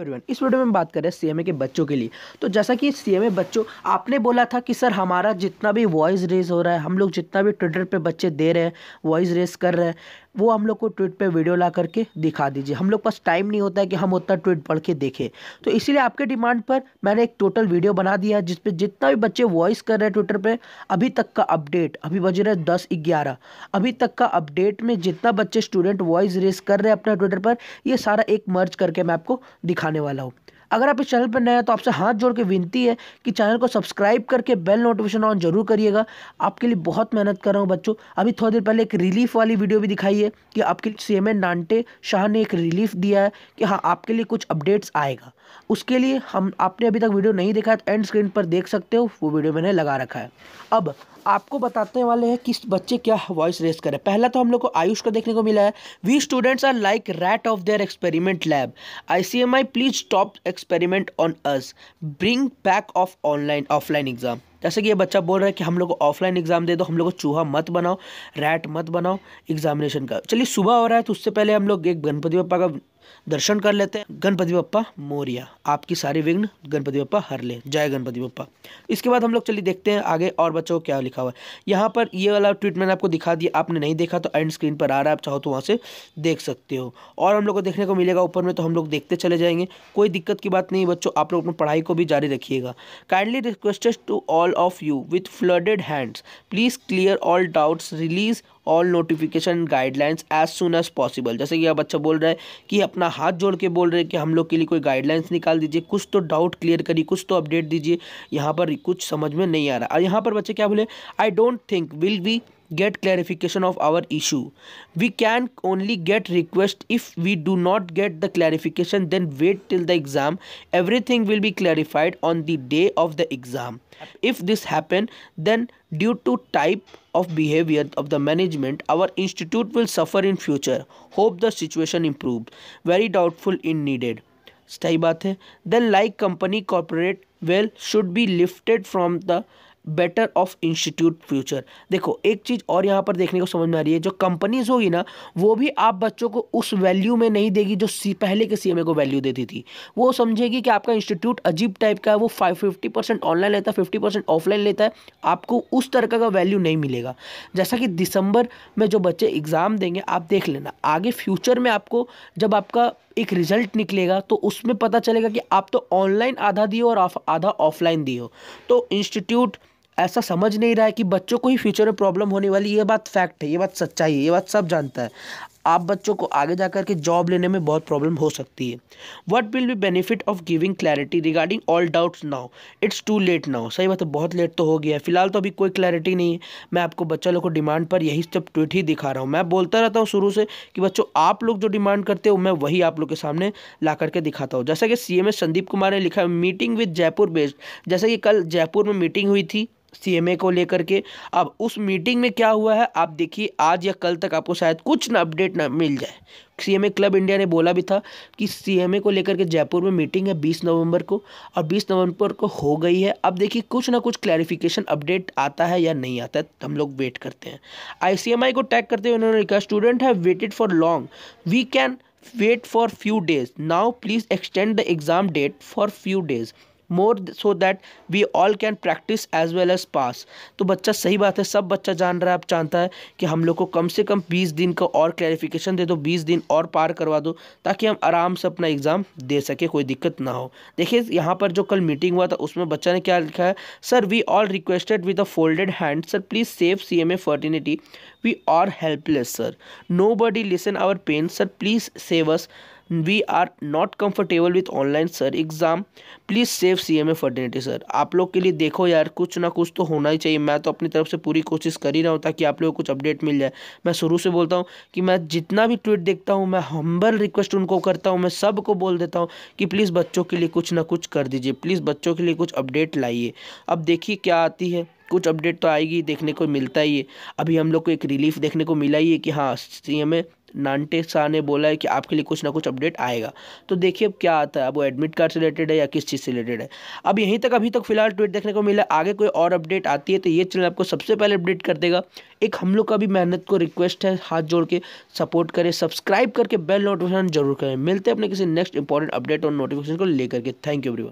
Everyone इस video में बात करें सीएमए के बच्चों के लिए तो जैसा कि सीएमए बच्चों आपने बोला था कि सर हमारा जितना भी वॉइस रेज हो रहा है हम लोग जितना भी ट्विटर पे बच्चे दे रहे हैं वॉइस रेज कर रहे हैं वो हम लोग को ट्वीट पे वीडियो ला करके दिखा दीजिए हम लोग पास टाइम नहीं होता है कि हम उतना ट्वीट पढ़ के देखें तो इसीलिए आपके डिमांड पर मैंने एक टोटल वीडियो बना दिया जिस पे जितना भी बच्चे वॉइस कर रहे हैं ट्विटर पर अभी तक का अपडेट अभी बज रहे दस ग्यारह अभी तक का अपडेट में जितना बच्चे स्टूडेंट वॉइस रेस कर रहे हैं अपना ट्विटर पर यह सारा एक मर्ज करके मैं आपको दिखाने वाला हूँ अगर आप इस चैनल पर नए हैं तो आपसे हाथ जोड़ के विनती है कि चैनल को सब्सक्राइब करके बेल नोटिफिकेशन ऑन जरूर करिएगा आपके लिए बहुत मेहनत कर रहा हूँ बच्चों अभी थोड़ी देर पहले एक रिलीफ वाली वीडियो भी दिखाई है कि आपके सी एम नानटे शाह ने एक रिलीफ दिया है कि हाँ आपके लिए कुछ अपडेट्स आएगा उसके लिए हम आपने अभी तक वीडियो नहीं देखा है तो एंड स्क्रीन पर देख सकते हो वो वीडियो मैंने लगा रखा है अब आपको बताते वाले हैं किस बच्चे क्या वॉइस रेस करें पहला तो हम लोग को आयुष का देखने को मिला है we students are like rat of their experiment lab I C M I please stop experiment on us bring back of online offline exam जैसे कि ये बच्चा बोल रहा है कि हम लोग ऑफलाइन एग्ज़ाम दे दो हम लोग को चूहा मत बनाओ रैट मत बनाओ एग्जामिनेशन का चलिए सुबह हो रहा है तो उससे पहले हम लोग एक गणपति पप्पा का दर्शन कर लेते हैं गणपति पप्पा मोरिया आपकी सारी विघ्न गणपति पप्पा हर ले जय गणपति पप्पा इसके बाद हम लोग चलिए देखते हैं आगे और बच्चों को क्या लिखा हुआ है यहाँ पर ये वाला ट्वीट मैंने आपको दिखा दिया आपने नहीं देखा तो एंड स्क्रीन पर आ रहा है आप चाहो तो वहाँ से देख सकते हो और हम लोग को देखने को मिलेगा ऊपर में तो हम लोग देखते चले जाएंगे कोई दिक्कत की बात नहीं बच्चों आप लोग अपनी पढ़ाई को भी जारी रखिएगा kindly requested to all all of you with flooded hands. Please clear all doubts, release all notification guidelines as soon as possible जैसे कि यह बच्चा बोल रहा है कि अपना हाथ जोड़ के बोल रहे हैं कि हम लोग के लिए कोई गाइडलाइंस निकाल दीजिए कुछ तो डाउट क्लियर करिए कुछ तो अपडेट दीजिए यहाँ पर कुछ समझ में नहीं आ रहा और यहाँ पर बच्चे क्या बोले I don't think will be get clarification of our issue. We can only get request if we do not get the clarification then wait till the exam. Everything will be clarified on the day of the exam. If this happen then due to type of behavior of the management our institute will suffer in future. Hope the situation improved. Very doubtful in needed. Stay बात है like company corporate well should be lifted from the. Better of institute future देखो एक चीज़ और यहाँ पर देखने को समझ में आ रही है जो कंपनीज होगी ना वो भी आप बच्चों को उस वैल्यू में नहीं देगी जो सी पहले के सी को वैल्यू देती थी वो समझेगी कि आपका इंस्टीट्यूट अजीब टाइप का है वो फाइव फिफ्टी परसेंट ऑनलाइन लेता है फिफ्टी परसेंट ऑफलाइन लेता है आपको उस तरह का वैल्यू नहीं मिलेगा जैसा कि दिसंबर में जो बच्चे एग्ज़ाम देंगे आप देख लेना आगे फ्यूचर में आपको जब आपका एक रिजल्ट निकलेगा तो उसमें पता चलेगा कि आप तो ऑनलाइन आधा दिए और आधा ऑफलाइन दिए हो तो इंस्टीट्यूट ऐसा समझ नहीं रहा है कि बच्चों को ही फ्यूचर में प्रॉब्लम होने वाली ये बात फैक्ट है ये बात सच्चाई है ये बात सब जानता है आप बच्चों को आगे जा कर के जॉब लेने में बहुत प्रॉब्लम हो सकती है what will be benefit of giving clarity regarding all doubts now it's too late now सही बात है बहुत लेट तो हो गया है फिलहाल तो अभी कोई क्लैरिटी नहीं है मैं आपको बच्चों लोग को डिमांड पर यही सब ट्वीट ही दिखा रहा हूँ मैं बोलता रहता हूँ शुरू से कि बच्चों आप लोग जो डिमांड करते हो मैं वही आप लोग के सामने ला करके दिखाता हूँ जैसा कि सी संदीप कुमार ने लिखा मीटिंग विद जयपुर बेस्ड जैसा कि कल जयपुर में मीटिंग हुई थी सीएमए को लेकर के अब उस मीटिंग में क्या हुआ है आप देखिए आज या कल तक आपको शायद कुछ ना अपडेट ना मिल जाए सीएमए क्लब इंडिया ने बोला भी था कि सीएमए को लेकर के जयपुर में मीटिंग है 20 नवंबर को और 20 नवंबर को हो गई है अब देखिए कुछ ना कुछ क्लैरिफिकेशन अपडेट आता है या नहीं आता है हम लोग वेट करते हैं आई को टैग करते हुए उन्होंने कहा स्टूडेंट है waited for long we can wait for few days now please extend the exam date for few days more so that we all can practice as well as pass तो बच्चा सही बात है सब बच्चा जान रहा है आप जानता है कि हम लोग को कम से कम बीस दिन का और क्लैरिफिकेशन दे दो बीस दिन और पार करवा दो ताकि हम आराम से अपना एग्ज़ाम दे सके कोई दिक्कत ना हो देखिए यहाँ पर जो कल मीटिंग हुआ था उसमें बच्चा ने क्या लिखा है sir we all requested with a folded hand sir please save C M A fraternity we are helpless sir nobody listen our pain sir please save us we are not comfortable with online sir exam please save C M A fraternity sir आप लोग के लिए देखो यार कुछ ना कुछ तो होना ही चाहिए मैं तो अपनी तरफ से पूरी कोशिश कर ही रहा हूँ ताकि आप लोग को कुछ अपडेट मिल जाए मैं शुरू से बोलता हूँ कि मैं जितना भी ट्वीट देखता हूँ मैं हम्बल रिक्वेस्ट उनको करता हूँ मैं सबको बोल देता हूँ कि प्लीज़ बच्चों के लिए कुछ ना कुछ कर दीजिए प्लीज़ बच्चों के लिए कुछ अपडेट लाइए अब देखिए क्या आती है कुछ अपडेट तो आएगी देखने को मिलता ही है अभी हम लोग को एक रिलीफ देखने को मिला ही है कि हाँ सी एम ए नांटे शाह ने बोला है कि आपके लिए कुछ ना कुछ अपडेट आएगा तो देखिए अब क्या आता है अब वो एडमिट कार्ड से रिलेटेड है या किस चीज़ से रिलेटेड है अब यहीं तक अभी तक फिलहाल ट्वीट देखने को मिला आगे कोई और अपडेट आती है तो ये चैनल आपको सबसे पहले अपडेट कर देगा एक हम लोग का भी मेहनत को रिक्वेस्ट है हाथ जोड़ के सपोर्ट करें सब्सक्राइब करके बेल नोटिफिकेशन जरूर करें मिलते हैं अपने किसी नेक्स्ट इंपॉर्टेंट अपडेट और नोटिफिकेशन को लेकर के थैंक यू एवरी